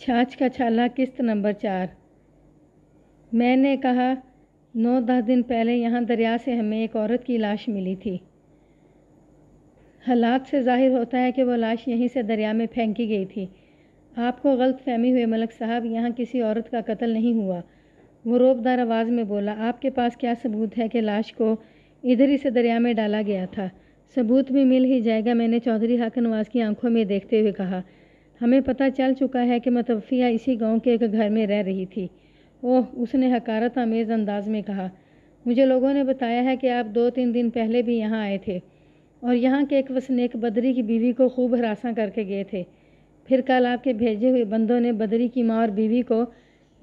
छाछ का छाला किस्त नंबर चार मैंने कहा नौ दस दिन पहले यहाँ दरिया से हमें एक औरत की लाश मिली थी हालात से जाहिर होता है कि वह लाश यहीं से दरिया में फेंकी गई थी आपको गलत फहमी हुई मलक साहब यहाँ किसी औरत का कत्ल नहीं हुआ वो रोबदार आवाज़ में बोला आपके पास क्या सबूत है कि लाश को इधर ही से दरिया में डाला गया था सबूत भी मिल ही जाएगा मैंने चौधरी हक नवाज की आंखों में देखते हुए कहा हमें पता चल चुका है कि मतवफ़िया इसी गांव के एक घर में रह रही थी ओह उसने हकारत आमेज़ अंदाज में कहा मुझे लोगों ने बताया है कि आप दो तीन दिन पहले भी यहाँ आए थे और यहाँ के एक वसनेक बदरी की बीवी को खूब हरासा करके गए थे फिर कल आपके भेजे हुए बंदों ने बदरी की माँ और बीवी को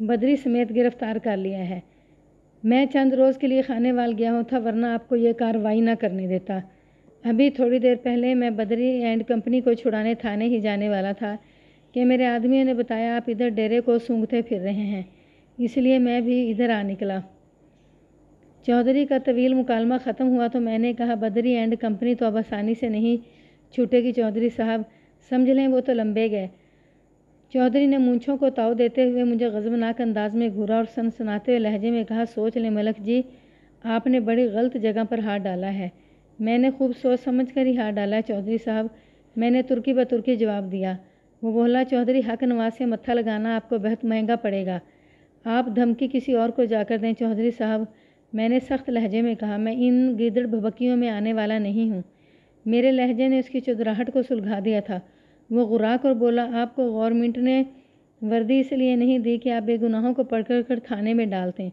बदरी समेत गिरफ़्तार कर लिया है मैं चंद रोज़ के लिए खाने वाल गया हूँ था वरना आपको यह कार्रवाई ना करने देता अभी थोड़ी देर पहले मैं बदरी एंड कंपनी को छुड़ाने थाने ही जाने वाला था कि मेरे आदमियों ने बताया आप इधर डेरे को सूंघते फिर रहे हैं इसलिए मैं भी इधर आ निकला चौधरी का तवील मुकालमा ख़त्म हुआ तो मैंने कहा बदरी एंड कंपनी तो अब आसानी से नहीं छूटेगी चौधरी साहब समझ लें वो तो लंबे गए चौधरी ने मूँछों को ताव देते हुए मुझे गजबनाक अंदाज में घूरा और सुनाते हुए लहजे में कहा सोच लें मलक जी आपने बड़ी गलत जगह पर हाथ डाला है मैंने खूब सोच समझ कर ही हार डाला चौधरी साहब मैंने तुर्की ब तुर्की जवाब दिया वो बोला चौधरी हक नवाज से मत्था लगाना आपको बहुत महंगा पड़ेगा आप धमकी किसी और को जाकर दें चौधरी साहब मैंने सख्त लहजे में कहा मैं इन गिदड़ भबकियों में आने वाला नहीं हूँ मेरे लहजे ने उसकी चुदराहट को सुलगा दिया था वो गुराक और बोला आपको गवर्नमेंट ने वर्दी इसलिए नहीं दी कि आप बेगुनाहों को पकड़ कर थाने में डालते हैं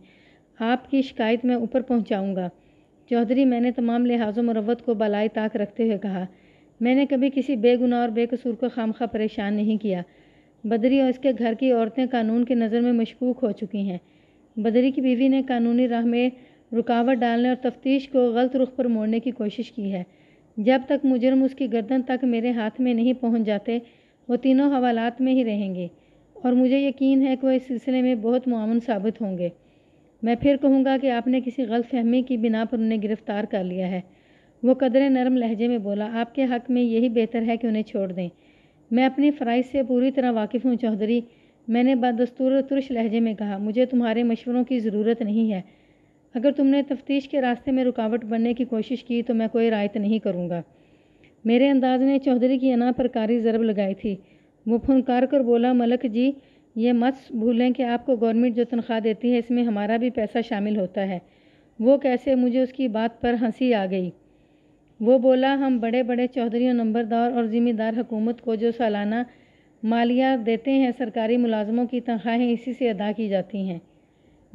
आपकी शिकायत मैं ऊपर पहुँचाऊँगा चौधरी मैंने तमाम लिहाज मरवत को बलाए ताक रखते हुए कहा मैंने कभी किसी बेगुनाह और बेकसूर को खामखा परेशान नहीं किया बदरी और इसके घर की औरतें कानून की नज़र में मशकूक हो चुकी हैं बदरी की बीवी ने कानूनी राह में रुकावट डालने और तफ्तीश को गलत रुख पर मोड़ने की कोशिश की है जब तक मुजरम उसकी गर्दन तक मेरे हाथ में नहीं पहुंच जाते वो तीनों हवालात में ही रहेंगे और मुझे यकीन है कि वह इस सिलसिले में बहुत मामन साबित होंगे मैं फिर कहूँगा कि आपने किसी गलत फहमी की बिना पर उन्हें गिरफ़्तार कर लिया है वो कदर नरम लहजे में बोला आपके हक़ में यही बेहतर है कि उन्हें छोड़ दें मैं अपनी फ़राइज से पूरी तरह वाकिफ़ हूँ चौधरी मैंने बदस्तूर तुरश लहजे में कहा मुझे तुम्हारे मशवरों की ज़रूरत नहीं है अगर तुमने तफ्तीश के रास्ते में रुकावट बनने की कोशिश की तो मैं कोई रायत नहीं करूँगा मेरे अंदाज ने चौधरी की अना पर कारी ज़रब लगाई थी वो फुनकार कर बोला मलक जी ये मत भूलें कि आपको गवर्नमेंट जो तनख्वाह देती है इसमें हमारा भी पैसा शामिल होता है वो कैसे मुझे उसकी बात पर हंसी आ गई वो बोला हम बड़े बड़े चौधरी नंबरदार और ज़िम्मेदार हुकूमत को जो सालाना मालिया देते हैं सरकारी मुलाजमों की तनख्वाहें इसी से अदा की जाती हैं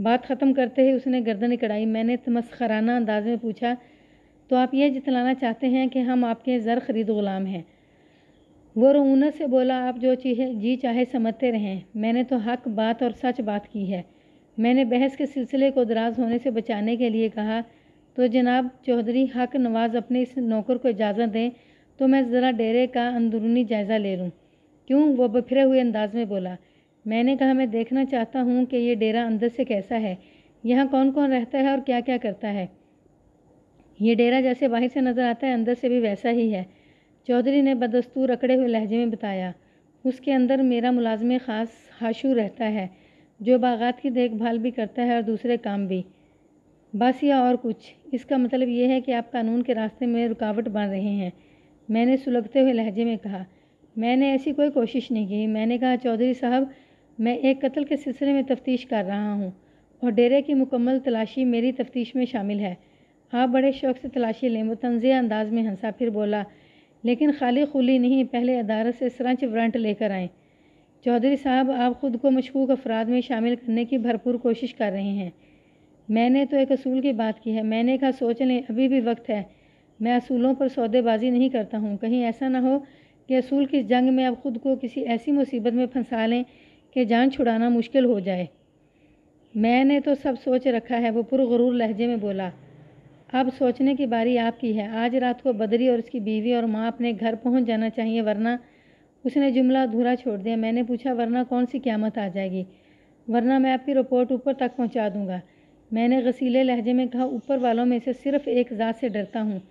बात ख़त्म करते ही उसने गर्दन कड़ाई मैंने तमस्खराना अंदाज में पूछा तो आप यह जितलाना चाहते हैं कि हम आपके ज़र खरीद ग़ुलाम हैं वो रऊनत से बोला आप जो जी चाहे समझते रहें मैंने तो हक बात और सच बात की है मैंने बहस के सिलसिले को दराज होने से बचाने के लिए कहा तो जनाब चौधरी हक नवाज अपने इस नौकर को इजाज़त दें तो मैं ज़रा डेरे का अंदरूनी जायज़ा ले लूँ क्यों वो बफरे हुए अंदाज में बोला मैंने कहा मैं देखना चाहता हूँ कि ये डेरा अंदर से कैसा है यहाँ कौन कौन रहता है और क्या क्या करता है ये डेरा जैसे बाहर से नज़र आता है अंदर से भी वैसा ही है चौधरी ने बदस्तूर अकड़े हुए लहजे में बताया उसके अंदर मेरा मुलाजम ख़ास हाशू रहता है जो बागात की देखभाल भी करता है और दूसरे काम भी बस या और कुछ इसका मतलब यह है कि आप कानून के रास्ते में रुकावट बन रहे हैं मैंने सुलगते हुए लहजे में कहा मैंने ऐसी कोई कोशिश नहीं की मैंने कहा चौधरी साहब मैं एक कत्ल के सिलसिले में तफ्तीश कर रहा हूँ और डेरे की मुकम्मल तलाशी मेरी तफ्तीश में शामिल है आप बड़े शौक से तलाशी लें वो तंज़िया अंदाज में हंसा फिर बोला लेकिन खाली खुली नहीं पहले अदालत से सरंच वारंट लेकर आएँ चौधरी साहब आप ख़ुद को मशकूक अफराद में शामिल करने की भरपूर कोशिश कर रहे हैं मैंने तो एक असूल की बात की है मैंने कहा सोच लें अभी भी वक्त है मैं असूलों पर सौदेबाजी नहीं करता हूँ कहीं ऐसा ना हो कि असूल की जंग में आप ख़ुद को किसी ऐसी मुसीबत में फंसा लें कि जान छुड़ाना मुश्किल हो जाए मैंने तो सब सोच रखा है वो पुरगरूर लहजे में बोला अब सोचने की बारी आपकी है आज रात को बदरी और उसकी बीवी और माँ अपने घर पहुँच जाना चाहिए वरना उसने जुमला अधूरा छोड़ दिया मैंने पूछा वरना कौन सी क्यामत आ जाएगी वरना मैं आपकी रिपोर्ट ऊपर तक पहुँचा दूँगा मैंने गसीले लहजे में कहा ऊपर वालों में से सिर्फ एक ज़ात से डरता हूँ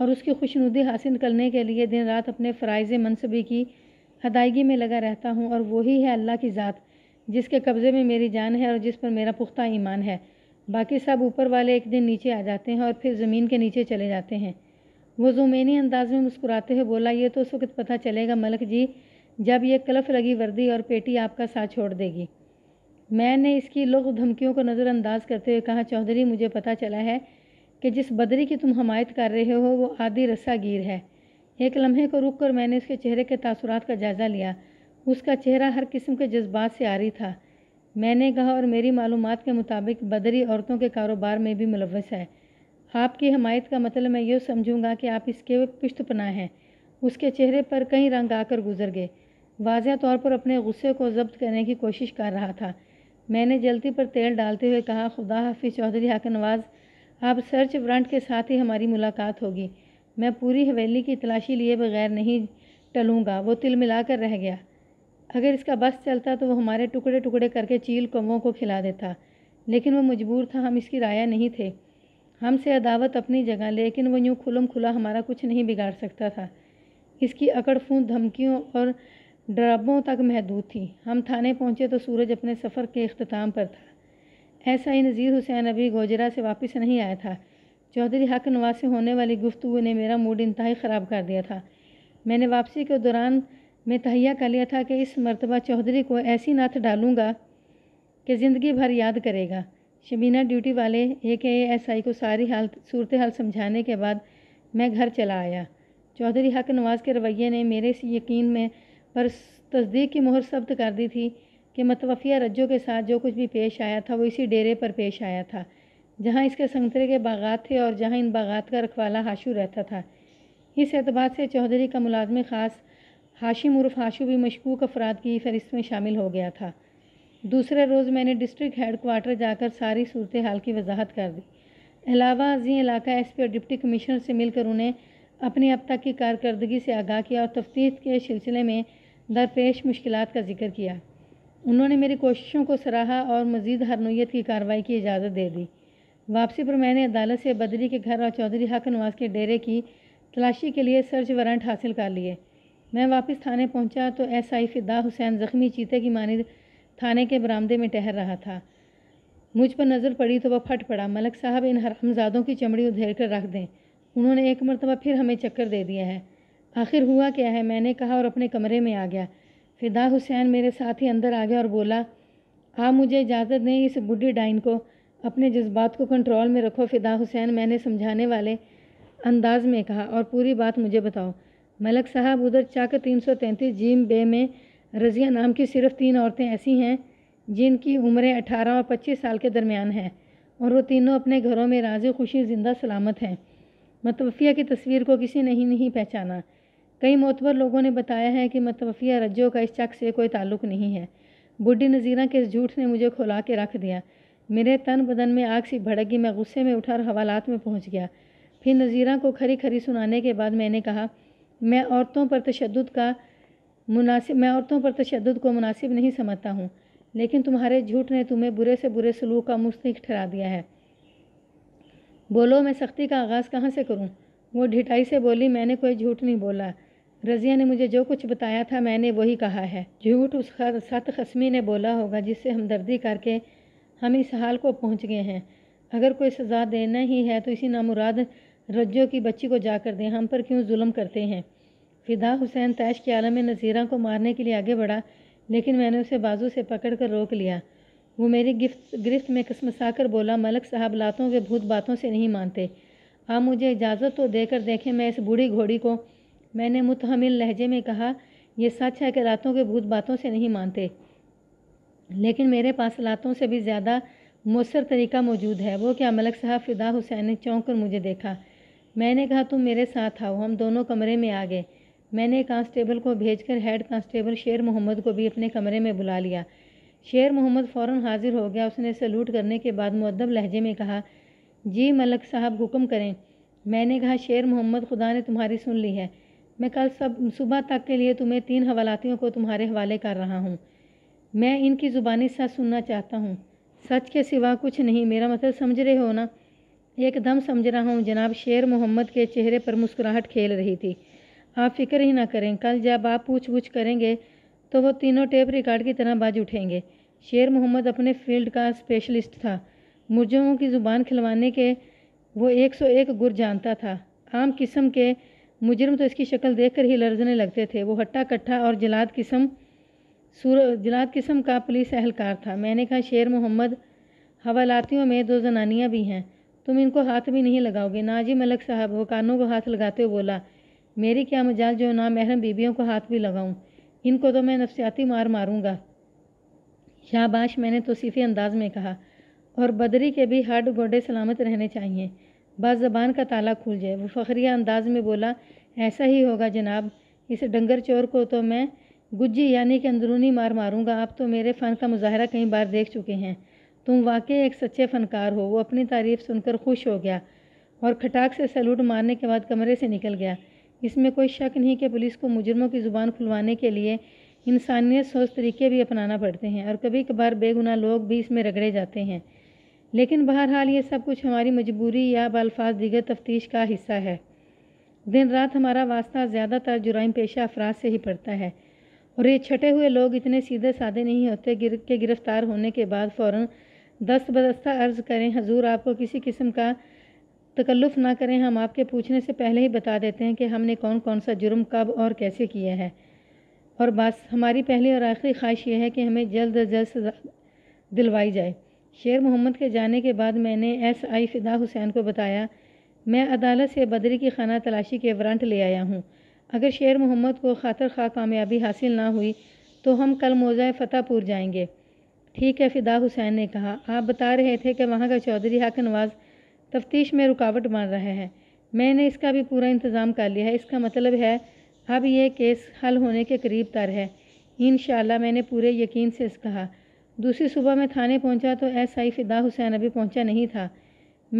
और उसकी खुशनुदी हासिल करने के लिए दिन रात अपने फ़राइज़ मनसबी की अदायगी में लगा रहता हूँ और वही है अल्लाह की ज़ात जिसके कब्ज़े में मेरी जान है और जिस पर मेरा पुख्ता ईमान है बाकी सब ऊपर वाले एक दिन नीचे आ जाते हैं और फिर ज़मीन के नीचे चले जाते हैं वो जुमेनी अंदाज में मुस्कुराते हुए बोला ये तो उस वक्त पता चलेगा मलक जी जब यह कलफ लगी वर्दी और पेटी आपका साथ छोड़ देगी मैंने इसकी लोग धमकियों को नज़रअंदाज करते हुए कहा चौधरी मुझे पता चला है कि जिस बदरी की तुम हमायत कर रहे हो वो आदि रसागीर है एक लम्हे को रुक कर मैंने उसके चेहरे के तासुरात का जायज़ा लिया उसका चेहरा हर किस्म के जज्बात से आ रही था मैंने कहा और मेरी मालूम के मुताबिक बदरी औरतों के कारोबार में भी मुलवस है आपकी हमायत का मतलब मैं ये समझूंगा कि आप इसके पुश्त पना हैं उसके चेहरे पर कई रंग आकर गुजर गए वाजह तौर पर अपने गुस्से को जब्त करने की कोशिश कर रहा था मैंने जल्दी पर तेल डालते हुए कहा खुदा हाफि चौधरी हाक नवाज़ आप सर्च ब्रांड के साथ ही हमारी मुलाकात होगी मैं पूरी हवेली की तलाशी लिए बगैर नहीं टलूँगा वो तिल मिलाकर रह गया अगर इसका बस चलता तो वो हमारे टुकड़े टुकड़े करके चील कौवों को खिला देता लेकिन वह मजबूर था हम इसकी राया नहीं थे हमसे अदावत अपनी जगह लेकिन वो यूँ खुलम खुला हमारा कुछ नहीं बिगाड़ सकता था इसकी अकड़ फूँ धमकियों और डराबों तक महदूद थी हम थाने पहुँचे तो सूरज अपने सफ़र के अख्ताम पर था ऐसा ही नज़ीर हुसैन अभी गोजरा से वापस नहीं आया था चौधरी हक नवासी से होने वाली गुफ्तु ने मेरा मूड इंतहा ख़राब कर दिया था मैंने वापसी के दौरान मैं तहिया कर लिया था कि इस मरतबा चौधरी को ऐसी नाथ डालूँगा कि ज़िंदगी भर याद करेगा शबीना ड्यूटी वाले ए के एस आई को सारी हाल सूरत हाल समझाने के बाद मैं घर चला आया चौधरी हक नवाज़ के रवैये ने मेरे इस यकीन में पर तस्दीक की मोहर सब्त कर दी थी कि मतवफ़िया रज्जों के साथ जो कुछ भी पेश आया था वो इसी डेरे पर पेश आया था जहाँ इसके संतरे के बागात थे और जहाँ इन बागात का रखवाला हाशू रहता था इस एतबार से चौधरी का मुलाजम ख़ास हाशिम उर्फ हाशु भी मशकूक अफराद की फहरिस्त में शामिल हो गया था दूसरे रोज़ मैंने डिस्ट्रिक्ट हेड जाकर सारी सूरत हाल की वजाहत कर दी अलावा अजी इलाका एस पी और डिप्टी कमिश्नर से मिलकर उन्हें अपनी अब तक की कारकर्दगी से आगाह किया और तफ्तीश के सिलसिले में दरपेश मुश्किल का जिक्र किया उन्होंने मेरी कोशिशों को सराहा और मज़ीद हर नोयत की कार्रवाई की इजाज़त दे दी वापसी पर मैंने अदालत से बदरी के घर और चौधरी हक नवाज के डेरे की तलाशी के लिए सर्च वारंट हासिल कर लिए मैं वापस थाने पहुंचा तो आई फिदा हुसैन ज़ख्मी चीते की माने थाने के बरामदे में ठहर रहा था मुझ पर नज़र पड़ी तो वह फट पड़ा मलक साहब इन हरामजादों की चमड़ी उधेर कर रख दें उन्होंने एक मरतबा फिर हमें चक्कर दे दिया है आखिर हुआ क्या है मैंने कहा और अपने कमरे में आ गया फिदा हुसैन मेरे साथ ही अंदर आ गया और बोला आप मुझे इजाज़त दें इस बुढ़ी डाइन को अपने जज्बात को कंट्रोल में रखो फिदा हुसैन मैंने समझाने वाले अंदाज में कहा और पूरी बात मुझे बताओ मलक साहब उधर चाक तीन सौ तैंतीस जीम बे में रज़िया नाम की सिर्फ तीन औरतें ऐसी हैं जिनकी उम्रें अठारह और पच्चीस साल के दरमियान हैं और वो तीनों अपने घरों में राजी खुशी ज़िंदा सलामत हैं मतवफ़िया की तस्वीर को किसी ने ही नहीं पहचाना कई मोतबर लोगों ने बताया है कि मतवफ़िया रज्जो का इस चक से कोई ताल्लुक़ नहीं है बुढ़ी नज़ीरा के इस झूठ ने मुझे खुला के रख दिया मेरे तन बदन में आग सी भड़क गई मैं गुस्से में उठा और हवालात में पहुंच गया फिर नज़ीरा को खरी खरी सुनाने के बाद मैंने कहा मैं औरतों पर तशद का मुनासिब मैं औरतों पर तशद को मुनासिब नहीं समझता हूँ लेकिन तुम्हारे झूठ ने तुम्हें बुरे से बुरे सलूक का मुस्तक ठहरा दिया है बोलो मैं सख्ती का आगाज़ कहाँ से करूँ वो ढिटाई से बोली मैंने कोई झूठ नहीं बोला रज़िया ने मुझे जो कुछ बताया था मैंने वही कहा है झूठ उस सत खसमी ने बोला होगा जिससे हमदर्दी करके हम इस हाल को पहुँच गए हैं अगर कोई सज़ा देना ही है तो इसी नामुराद रज्जो की बच्ची को जाकर दें हम पर क्यों जुल्म करते हैं फिदा हुसैन तैश के आलम में नज़ीरा को मारने के लिए आगे बढ़ा लेकिन मैंने उसे बाजू से पकड़ कर रोक लिया वो मेरी गिफ्त गिरफ्त में कसमसा कर बोला मलक साहब लातों के भूत बातों से नहीं मानते आप मुझे इजाज़त तो देकर देखें मैं इस बूढ़ी घोड़ी को मैंने मुतहमिल लहजे में कहा यह सच है कि लातों के भूत बातों से नहीं मानते लेकिन मेरे पास लातों से भी ज़्यादा मौसर तरीका मौजूद है वो क्या मलक साहब फिदा हुसैन ने चौंक कर मुझे देखा मैंने कहा तुम मेरे साथ आओ हम दोनों कमरे में आ गए मैंने कांस्टेबल को भेजकर हेड कांस्टेबल शेर मोहम्मद को भी अपने कमरे में बुला लिया शेर मोहम्मद फ़ौर हाजिर हो गया उसने सलूट करने के बाद मुद्दब लहजे में कहा जी मलक साहब हुक्म करें मैंने कहा शेर मोहम्मद खुदा ने तुम्हारी सुन ली है मैं कल सब सुबह तक के लिए तुम्हें तीन हवालातियों को तुम्हारे हवाले कर रहा हूँ मैं इनकी ज़ुबानी सच सुनना चाहता हूँ सच के सिवा कुछ नहीं मेरा मतलब समझ रहे हो ना एकदम समझ रहा हूँ जनाब शेर मोहम्मद के चेहरे पर मुस्कुराहट खेल रही थी आप फिक्र ही ना करें कल जब आप पूछ पूछ करेंगे तो वो तीनों टेप रिकॉर्ड की तरह बाज उठेंगे शेर मोहम्मद अपने फील्ड का स्पेशलिस्ट था मुर्जों की ज़ुबान खिलवाने के वो एक सौ एक गुर जानता था आम किस्म के मुजरम तो इसकी शक्ल कर ही लर्जने लगते थे वो हट्टा कट्ठा और जलाद किस्म सूर जलाद किस्म का पुलिस अहलकार था मैंने कहा शेर मोहम्मद हवालातियों में दो जनानियाँ भी हैं तुम इनको हाथ भी नहीं लगाओगे नाजी मलक साहब वो कानों को हाथ लगाते हुए बोला मेरी क्या मजाल जो ना महरम बीबियों को हाथ भी लगाऊं इनको तो मैं नफसियाती मार मारूंगा शाबाश मैंने तोसीफ़ी अंदाज में कहा और बदरी के भी हाड गोडे सलामत रहने चाहिए बस जबान का ताला खुल जाए वो फ़खरिया अंदाज में बोला ऐसा ही होगा जनाब इस डंगर चोर को तो मैं गुज्जी यानी कि अंदरूनी मार मारूंगा आप तो मेरे फ़न का मुजाहरा कई बार देख चुके हैं तुम वाकई एक सच्चे फ़नकार हो वो अपनी तारीफ़ सुनकर खुश हो गया और खटाक से सैल्यूट मारने के बाद कमरे से निकल गया इसमें कोई शक नहीं कि पुलिस को मुजरमों की ज़ुबान खुलवाने के लिए इंसानियत सोच तरीके भी अपनाना पड़ते हैं और कभी कभार बेगुनाह लोग भी इसमें रगड़े जाते हैं लेकिन बहरहाल ये सब कुछ हमारी मजबूरी या बालफाज दीगर तफ्तीश का हिस्सा है दिन रात हमारा वास्ता ज़्यादातर जुराइम पेशा अफराद से ही पड़ता है और ये छटे हुए लोग इतने सीधे साधे नहीं होते गिर के गिरफ्तार होने के बाद फ़ौर दस्त बदस्ता अर्ज़ करें हजूर आपको किसी किस्म का तकल्लुफ़ ना करें हम आपके पूछने से पहले ही बता देते हैं कि हमने कौन कौन सा जुर्म कब और कैसे किया है और बस हमारी पहली और आखिरी ख्वाहिश यह है कि हमें जल्द अज जल्द सजा दिलवाई जाए शेर मोहम्मद के जाने के बाद मैंने एस आई फ़िदा हुसैन को बताया मैं अदालत से बदरी की खाना तलाशी के वारंट ले आया हूँ अगर शेर मोहम्मद को खातर खा कामयाबी हासिल ना हुई तो हम कल मौज़ा फ़तेहपुर जाएंगे ठीक है फ़िदा हुसैन ने कहा आप बता रहे थे कि वहाँ का चौधरी हाक नवाज़ तफ्तीश में रुकावट मान रहा है मैंने इसका भी पूरा इंतज़ाम कर लिया है इसका मतलब है अब यह केस हल होने के करीब तर है इन मैंने पूरे यकीन से कहा दूसरी सुबह मैं थाने पहुंचा तो एस आई फ़िदा हुसैन अभी पहुंचा नहीं था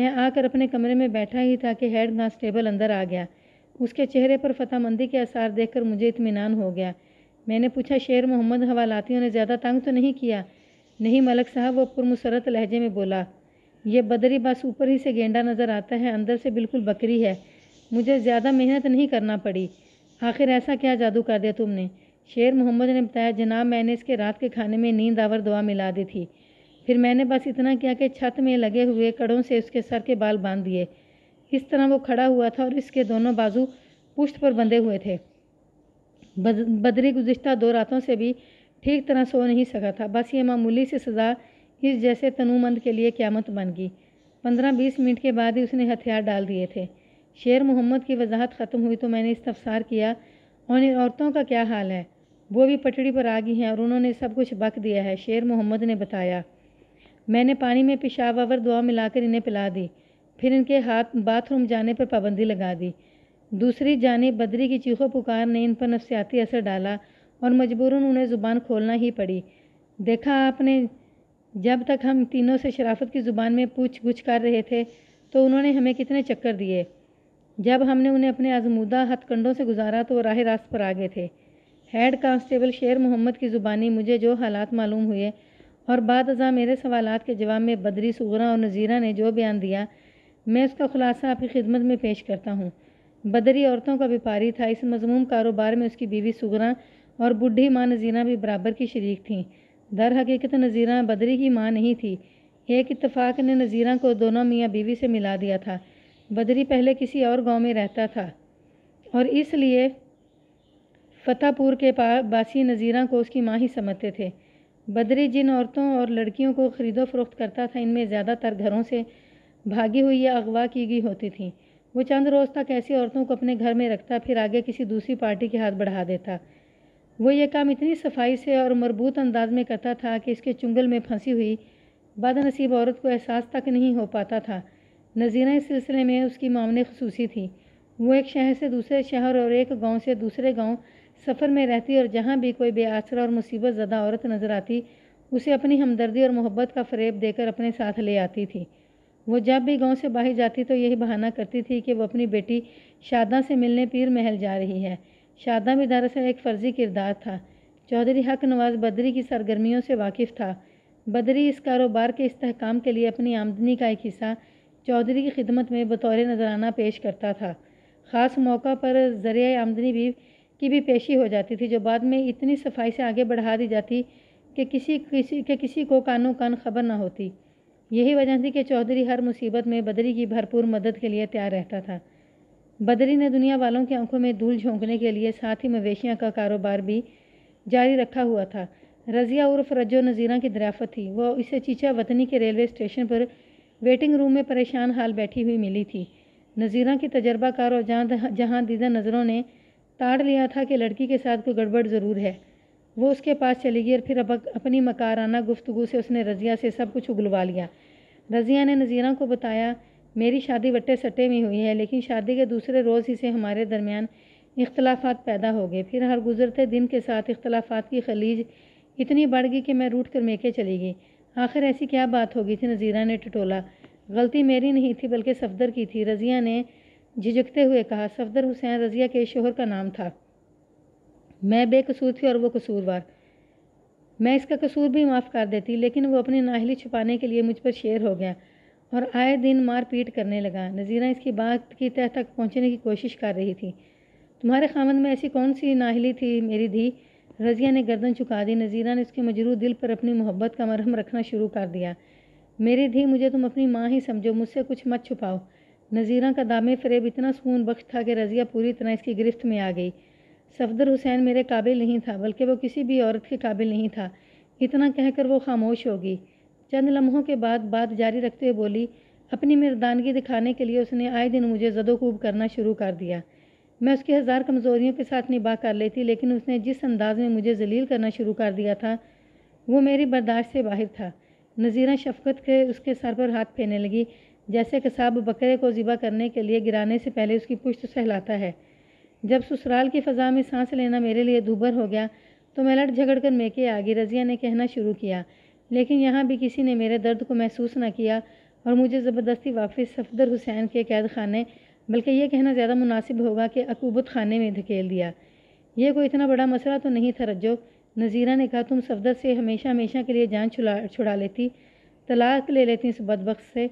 मैं आकर अपने कमरे में बैठा ही था कि हेड कांस्टेबल अंदर आ गया उसके चेहरे पर फतेहमंदी के आसार देखकर मुझे इतमान हो गया मैंने पूछा शेर मोहम्मद हवालातियों ने ज़्यादा तंग तो नहीं किया नहीं मलक साहब वो पुरमसरत लहजे में बोला यह बदरी बस ऊपर ही से गेंडा नज़र आता है अंदर से बिल्कुल बकरी है मुझे ज़्यादा मेहनत नहीं करना पड़ी आखिर ऐसा क्या जादू कर दिया तुमने शेर मोहम्मद ने बताया जनाब मैंने इसके रात के खाने में नींद आवर दुआ मिला दी थी फिर मैंने बस इतना किया कि छत में लगे हुए कड़ों से उसके सर के बाल बांध दिए इस तरह वो खड़ा हुआ था और इसके दोनों बाजू पुष्ट पर बंधे हुए थे बदरी गुज्तर दो रातों से भी ठीक तरह सो नहीं सका था बस ये मामूली सी सज़ा इस जैसे तनुमंद के लिए क्यामत बन गई पंद्रह बीस मिनट के बाद ही उसने हथियार डाल दिए थे शेर मोहम्मद की वजाहत ख़त्म हुई तो मैंने इस्तफसार किया और इन औरतों का क्या हाल है वो भी पटड़ी पर आ गई हैं और उन्होंने सब कुछ बक दिया है शेर मोहम्मद ने बताया मैंने पानी में पेशावर दुआ मिलाकर इन्हें पिला दी फिर इनके हाथ बाथरूम जाने पर पाबंदी लगा दी दूसरी जानब बदरी की चीखों पुकार ने इन पर नफसियाती असर डाला और मजबूरन उन्हें ज़ुबान खोलना ही पड़ी देखा आपने जब तक हम तीनों से शराफत की ज़ुबान में पूछ गुछ कर रहे थे तो उन्होंने हमें कितने चक्कर दिए जब हमने उन्हें अपने आजमूदा हथकंडों से गुजारा तो राह रास्त पर आ गए थे हेड कांस्टेबल शेर मोहम्मद की ज़ुबानी मुझे जो हालात मालूम हुए और बाद अजा मेरे सवालात के जवाब में बदरी सूगरा और नज़ीरा ने जो बयान दिया मैं उसका खुलासा आपकी खिदमत में पेश करता हूँ बदरी औरतों का व्यापारी था इस मजमूम कारोबार में उसकी बीवी सुगरा और बुढ़ी माँ नज़ीरा भी बराबर की शरीक थीं दर हकीकत नज़ीरा बदरी की माँ नहीं थी एक इतफ़ाक़ ने नज़ीरा को दोनों मियाँ बीवी से मिला दिया था बदरी पहले किसी और गांव में रहता था और इसलिए फतेहपुर के बासी नज़ीरा को उसकी माँ ही समझते थे बदरी जिन औरतों और लड़कियों को ख़रीदो फरोख्त करता था इनमें ज़्यादातर घरों से भागी हुई या अगवा की गई होती थी वो चंद रोज़ तक ऐसी औरतों को अपने घर में रखता फिर आगे किसी दूसरी पार्टी के हाथ बढ़ा देता वो ये काम इतनी सफाई से और मरबूत अंदाज में करता था कि इसके चुंगल में फंसी हुई बदनसीब औरत को एहसास तक नहीं हो पाता था नज़ीरा इस सिलसिले में उसकी मामने खसूसी थी वो एक शहर से दूसरे शहर और एक गांव से दूसरे गांव सफ़र में रहती और जहां भी कोई बेआसरा और मुसीबत ज़दा औरत नज़र आती उसे अपनी हमदर्दी और मोहब्बत का फरेब देकर अपने साथ ले आती थी वो जब भी गांव से बाहर जाती तो यही बहाना करती थी कि वो अपनी बेटी शादा से मिलने पीर महल जा रही है शादाब दरअसल एक फ़र्ज़ी किरदार था चौधरी हक नवाज बदरी की सरगर्मियों से वाकिफ़ था बदरी इस कारोबार के इसकाम के लिए अपनी आमदनी का एक हिस्सा चौधरी की खिदमत में बतौर नजराना पेश करता था ख़ास मौका पर ज़रिए आमदनी भी की भी पेशी हो जाती थी जो बाद में इतनी सफाई से आगे बढ़ा दी जाती कि किसी किसी के किसी को कानों कान खबर ना होती यही वजह थी कि चौधरी हर मुसीबत में बदरी की भरपूर मदद के लिए तैयार रहता था बदरी ने दुनिया वालों की आंखों में धूल झोंकने के लिए साथ ही मवेशियाँ का कारोबार भी जारी रखा हुआ था रज़िया उर्फ रजो नज़ीरा की दराफत थी वह इसे चीचा वतनी के रेलवे स्टेशन पर वेटिंग रूम में परेशान हाल बैठी हुई मिली थी नज़ीरा की तजर्बाकार और जहाँ जहाँ दीदा नज़रों ने ताड़ लिया था कि लड़की के साथ कोई गड़बड़ ज़रूर है वो उसके पास चली गई और फिर अब अपनी मकाराना गुफ्तगु से उसने रज़िया से सब कुछ उगलवा लिया रज़िया ने नज़ीरा को बताया मेरी शादी वटे सट्टे में हुई है लेकिन शादी के दूसरे रोज़ ही से हमारे दरमियान इख्तलाफात पैदा हो गए फिर हर गुजरते दिन के साथ इख्तलाफात की खलीज इतनी बढ़ गई कि मैं रूट कर मेके चली गई आखिर ऐसी क्या बात हो गई थी नज़ीरा ने टटोला गलती मेरी नहीं थी बल्कि सफदर की थी रज़िया ने झिझकते हुए कहा सफदर हुसैन रज़िया के शोहर का नाम था मैं बेकसूर थी और वो कसूरवार मैं इसका कसूर भी माफ़ कर देती लेकिन वो अपनी नाहली छुपाने के लिए मुझ पर शेर हो गया और आए दिन मारपीट करने लगा नज़ीरा इसकी बात की तह तक पहुँचने की कोशिश कर रही थी तुम्हारे खामन में ऐसी कौन सी नाहली थी मेरी धी रजिया ने गर्दन चुका दी नज़ीरा ने उसके मजरू दिल पर अपनी मोहब्बत का मरहम रखना शुरू कर दिया मेरी धी मुझे तुम अपनी माँ ही समझो मुझसे कुछ मत छुपाओ नज़ीरा का दामे फरेब इतना सुकून बख्श था कि रजिया पूरी तरह इसकी गिरफ्त में आ गई सफदर हुसैन मेरे काबिल नहीं था बल्कि वो किसी भी औरत के काबिल नहीं था इतना कहकर वो खामोश हो गई चंद लम्हों के बाद बात जारी रखते हुए बोली अपनी मर्दानगी दिखाने के लिए उसने आए दिन मुझे जदोकूब करना शुरू कर दिया मैं उसकी हज़ार कमज़ोरियों के साथ निभा कर लेती लेकिन उसने जिस अंदाज में मुझे जलील करना शुरू कर दिया था वो मेरी बर्दाश्त से बाहर था नज़ीरा शफकत के उसके सर पर हाथ फेरने लगी जैसे कसाब बकरे को ज़िबा करने के लिए गिराने से पहले उसकी पुश्त सहलाता है जब ससुराल की फ़जा में सांस लेना मेरे लिए दूभर हो गया तो मैं लड़ झगड़ कर मेके आ गई रज़िया ने कहना शुरू किया लेकिन यहाँ भी किसी ने मेरे दर्द को महसूस ना किया और मुझे ज़बरदस्ती वापस सफदर हुसैन के कैद खाने बल्कि ये कहना ज़्यादा मुनासिब होगा कि अकूबत खाने में धकेल दिया ये कोई इतना बड़ा मसला तो नहीं था रज्जो नज़ीरा ने कहा तुम सफदर से हमेशा हमेशा के लिए जान छुड़ा छुड़ा लेती तलाक ले लेती इस बदबक से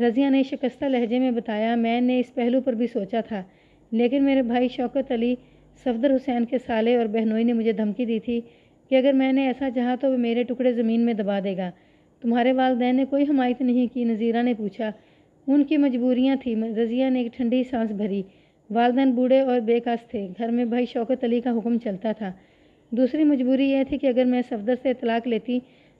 रज़िया ने शिकस्ता लहजे में बताया मैंने इस पहलू पर भी सोचा था लेकिन मेरे भाई शौकत अली सफदर हुसैन के साले और बहनोई ने मुझे धमकी दी थी कि अगर मैंने ऐसा चाहा तो वह मेरे टुकड़े ज़मीन में दबा देगा तुम्हारे वालदेन ने कोई हमायत नहीं की नज़ीरा ने पूछा उनकी मजबूरियाँ थी रज़िया ने एक ठंडी सांस भरी वालदेन बूढ़े और बेकस थे घर में भाई शौकत अली का हुक्म चलता था दूसरी मजबूरी यह थी कि अगर मैं सफदर से तलाक लेती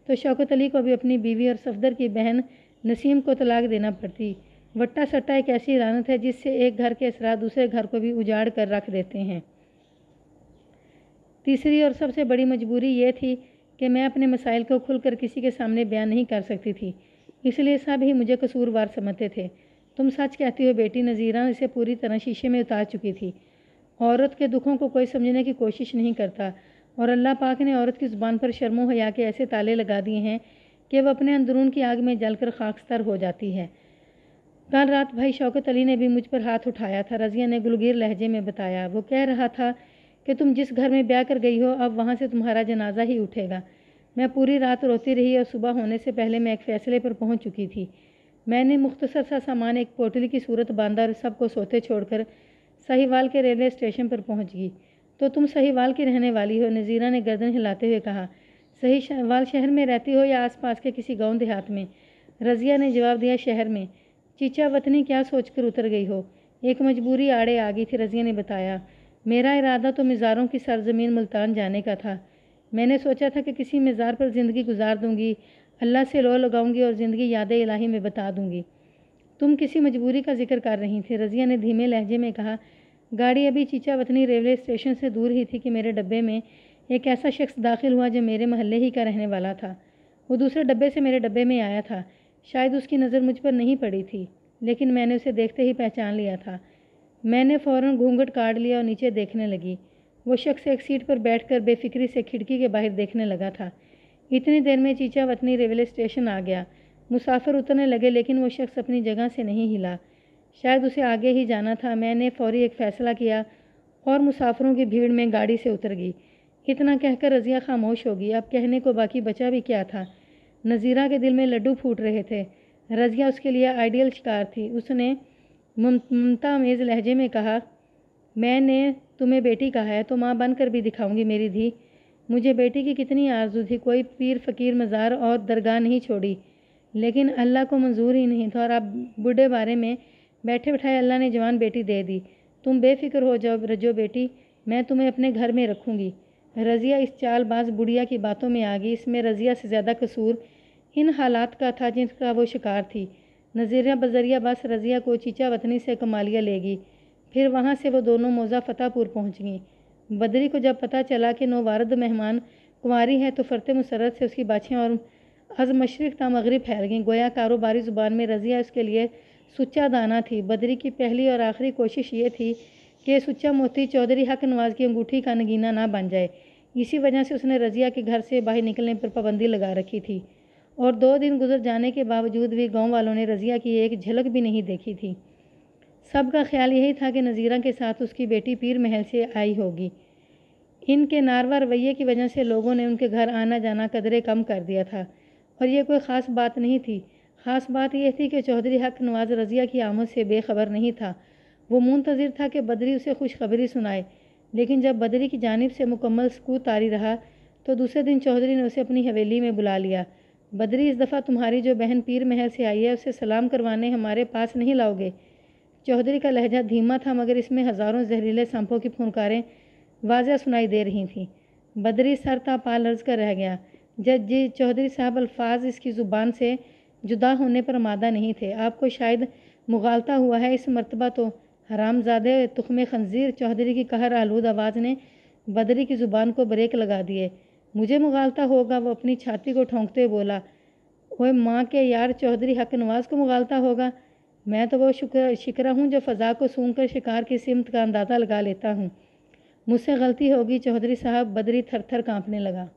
तो शौकत अली को भी अपनी बीवी और सफदर की बहन नसीम को तलाक देना पड़ती वट्टा सट्टा एक ऐसी रानत है जिससे एक घर के असरा दूसरे घर को भी उजाड़ कर रख देते हैं तीसरी और सबसे बड़ी मजबूरी ये थी कि मैं अपने मसाइल को खुलकर किसी के सामने बयान नहीं कर सकती थी इसलिए सब ही मुझे कसूरवार समझते थे तुम सच कहती हो बेटी नज़ीरा इसे पूरी तरह शीशे में उतार चुकी थी औरत के दुखों को कोई समझने की कोशिश नहीं करता और अल्लाह पाक ने औरत की ज़ुबान पर शर्मो हया के ऐसे ताले लगा दिए हैं कि वह अपने अंदरून की आग में जलकर खाकस्तर हो जाती है कल रात भाई शौकत अली ने भी मुझ पर हाथ उठाया था रज़िया ने गुलगीर लहजे में बताया वो कह रहा था कि तुम जिस घर में ब्याह कर गई हो अब वहाँ से तुम्हारा जनाजा ही उठेगा मैं पूरी रात रोती रही और सुबह होने से पहले मैं एक फ़ैसले पर पहुँच चुकी थी मैंने मुख्तसर सा सामान एक पोटली की सूरत बांधा और सबको सोते छोड़कर सहीवाल के रेलवे स्टेशन पर पहुँच गई तो तुम सहीवाल की रहने वाली हो नज़ीरा ने गर्दन हिलाते हुए कहा सही वाल शहर में रहती हो या आसपास के किसी गांव देहात में रज़िया ने जवाब दिया शहर में चीचा वतनी क्या सोचकर उतर गई हो एक मजबूरी आड़े आ गई थी रज़िया ने बताया मेरा इरादा तो मज़ारों की सरजमीन मुल्तान जाने का था मैंने सोचा था कि किसी मज़ार पर ज़िंदगी गुजार दूँगी अल्लाह से रो लगाऊंगी और ज़िंदगी याद इलाही में बता दूँगी तुम किसी मजबूरी का जिक्र कर रही थी रज़िया ने धीमे लहजे में कहा गाड़ी अभी चीचा वतनी रेलवे स्टेशन से दूर ही थी कि मेरे डब्बे में एक ऐसा शख्स दाखिल हुआ जो मेरे महल्ले ही का रहने वाला था वो दूसरे डब्बे से मेरे डब्बे में आया था शायद उसकी नज़र मुझ पर नहीं पड़ी थी लेकिन मैंने उसे देखते ही पहचान लिया था मैंने फ़ौरन घूंघट काट लिया और नीचे देखने लगी वो शख्स एक सीट पर बैठकर बेफिक्री से खिड़की के बाहर देखने लगा था इतनी देर में चीचा वतनी रेलवे स्टेशन आ गया मुसाफिर उतरने लगे लेकिन वो शख्स अपनी जगह से नहीं हिला शायद उसे आगे ही जाना था मैंने फौरी एक फ़ैसला किया और मुसाफिरों की भीड़ में गाड़ी से उतर गई इतना कहकर रज़िया खामोश हो गई अब कहने को बाकी बचा भी क्या था नज़ीरा के दिल में लड्डू फूट रहे थे रज़िया उसके लिए आइडियल शिकार थी उसने ममता अमेज लहजे में कहा मैंने तुम्हें बेटी कहा है तो माँ बनकर भी दिखाऊंगी मेरी धी मुझे बेटी की कितनी आरजू थी कोई पीर फकीर मज़ार और दरगाह नहीं छोड़ी लेकिन अल्लाह को मंजूर ही नहीं था और अब बूढ़े बारे में बैठे बैठाए अल्लाह ने जवान बेटी दे दी तुम बेफिक्र हो जाओ रजो बेटी मैं तुम्हें अपने घर में रखूँगी रज़िया इस चालबाज बुढ़िया की बातों में आ गई इसमें रज़िया से ज़्यादा कसूर इन हालात का था जिनका वो शिकार थी नज़ीरा बजरिया बस रज़िया को चीचा वतनी से कमालिया लेगी फिर वहाँ से वो दोनों मोज़ा फ़तेहपुर पहुँच गईं बदरी को जब पता चला कि नौवारद मेहमान कुंवारी है तो फरते मुसरत से उसकी बाछें और अज मशरक ता मगरब फैल गईं गोया कारोबारी ज़ुबान में रज़िया उसके लिए सुचा दाना थी बदरी की पहली और आखिरी कोशिश ये थी कि सुचा मोती चौधरी हक नवाज की अंगूठी का नगीना ना बन जाए इसी वजह से उसने रज़िया के घर से बाहर निकलने पर पाबंदी लगा रखी थी और दो दिन गुजर जाने के बावजूद भी गांव वालों ने रज़िया की एक झलक भी नहीं देखी थी सबका ख्याल यही था कि नज़ीरा के साथ उसकी बेटी पीर महल से आई होगी इनके नारवा रवैये की वजह से लोगों ने उनके घर आना जाना कदरे कम कर दिया था और यह कोई ख़ास बात नहीं थी ख़ास बात यह थी कि चौधरी हक नवाज रज़िया की आमद से बेखबर नहीं था वो मुंतज़र था कि बदरी उसे खुशखबरी सुनाए लेकिन जब बदरी की जानब से मुकम्मल सकूत तारी रहा तो दूसरे दिन चौधरी ने उसे अपनी हवेली में बुला लिया बदरी इस दफ़ा तुम्हारी जो बहन पीर महल से आई है उसे सलाम करवाने हमारे पास नहीं लाओगे चौधरी का लहजा धीमा था मगर इसमें हज़ारों जहरीले सांपों की फुनकारें वाजह सुनाई दे रही थीं बदरी सर तापाल अर्ज कर रह गया जज जी चौधरी साहब अल्फाज इसकी ज़ुबान से जुदा होने पर मादा नहीं थे आपको शायद मुगालता हुआ है इस मरतबा तो हरामजादे तुखम खंजीर चौधरी की कहर आलूद आवाज़ ने बदरी की ज़ुबान को ब्रेक लगा दिए मुझे मुगालता होगा वो अपनी छाती को ठोंकते बोला ओए माँ के यार चौधरी हक नवाज को मुगालता होगा मैं तो वो शुक्र शिकरा हूँ जो फ़जा को सूंघ कर शिकार की सिमत का अंदाज़ा लगा लेता हूँ मुझसे गलती होगी चौधरी साहब बदरी थर थर काँपने लगा